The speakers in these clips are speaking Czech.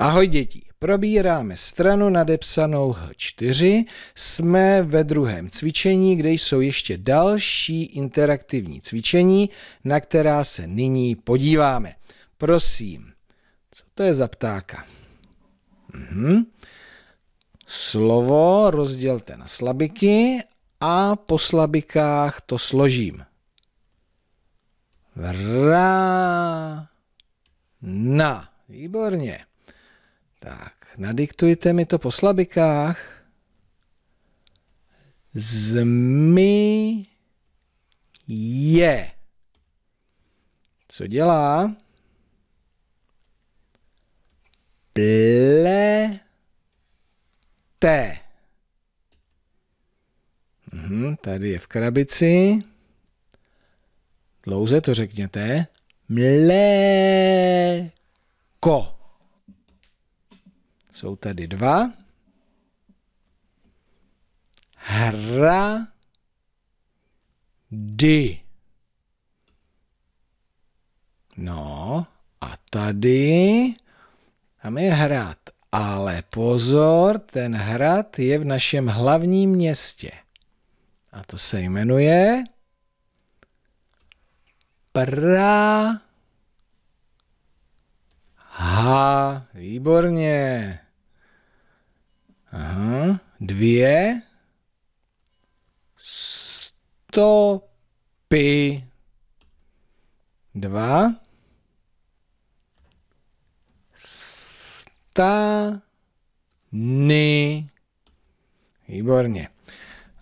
Ahoj děti, probíráme stranu nadepsanou H4, jsme ve druhém cvičení, kde jsou ještě další interaktivní cvičení, na která se nyní podíváme. Prosím, co to je za ptáka? Mhm. Slovo rozdělte na slabiky a po slabikách to složím. Vrá na. Výborně. Tak, nadiktujte mi to po slabikách. Zmi je. Co dělá? te. Mhm, tady je v krabici. Dlouze to řekněte. Mléko. Jsou tady dva. Hra dy. No a tady tam je hrad. Ale pozor, ten hrad je v našem hlavním městě. A to se jmenuje Praha. Výborně. Aha, dvě stopy. Dva stany. Výborně.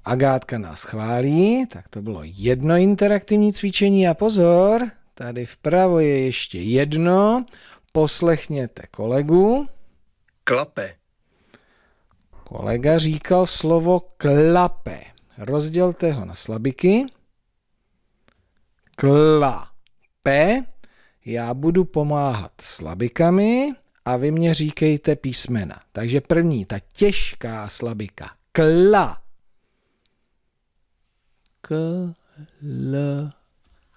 Agátka nás chválí, tak to bylo jedno interaktivní cvičení a pozor, tady vpravo je ještě jedno, poslechněte kolegu. Klape kolega říkal slovo klape. Rozdělte ho na slabiky. Klape. Já budu pomáhat slabikami a vy mě říkejte písmena. Takže první, ta těžká slabika. Kla. K, L,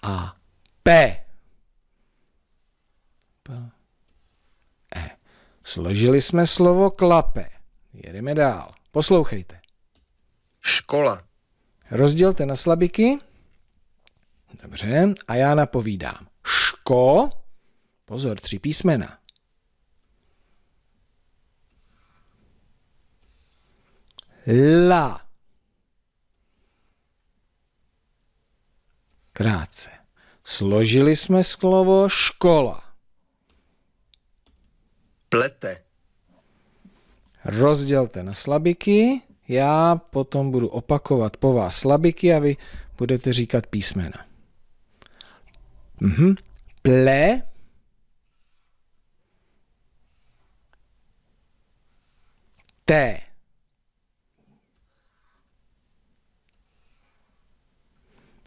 A, P. P, E. Složili jsme slovo klape. Jedeme dál. Poslouchejte. Škola. Rozdělte na slabiky. Dobře. A já napovídám. Ško. Pozor, tři písmena. La. Krátce. Složili jsme slovo škola. Plete rozdělte na slabiky, já potom budu opakovat po vás slabiky a vy budete říkat písmena. Mhm. Ple. T.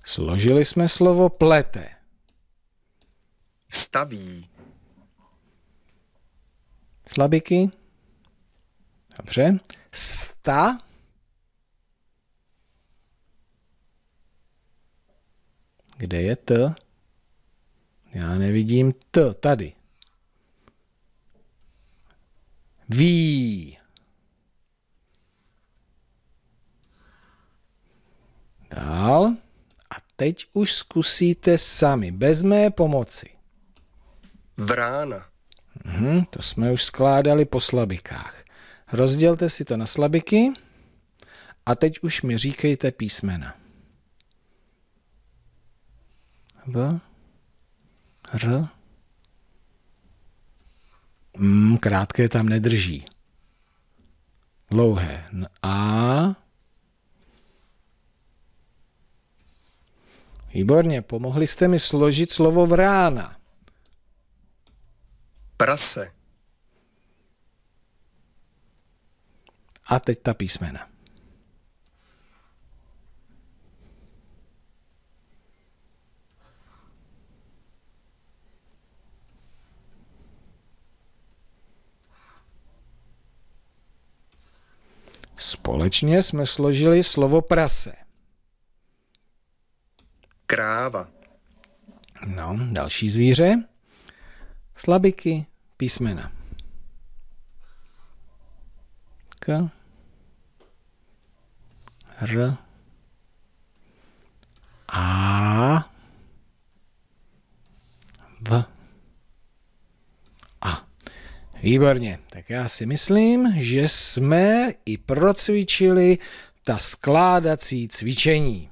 Složili jsme slovo plete. Staví. Slabiky? Dobře. Sta. Kde je T? Já nevidím T tady. Ví. Dál. A teď už zkusíte sami, bez mé pomoci. Vrána. Mhm, to jsme už skládali po slabikách. Rozdělte si to na slabiky a teď už mi říkejte písmena. V, R, M, krátké tam nedrží. Dlouhé. A, Výborně, pomohli jste mi složit slovo vrána. Prase. A teď ta písmena. Společně jsme složili slovo prase. Kráva. No, další zvíře. Slabiky, písmena. K, R, A, V, A. Výborně, tak já si myslím, že jsme i procvičili ta skládací cvičení.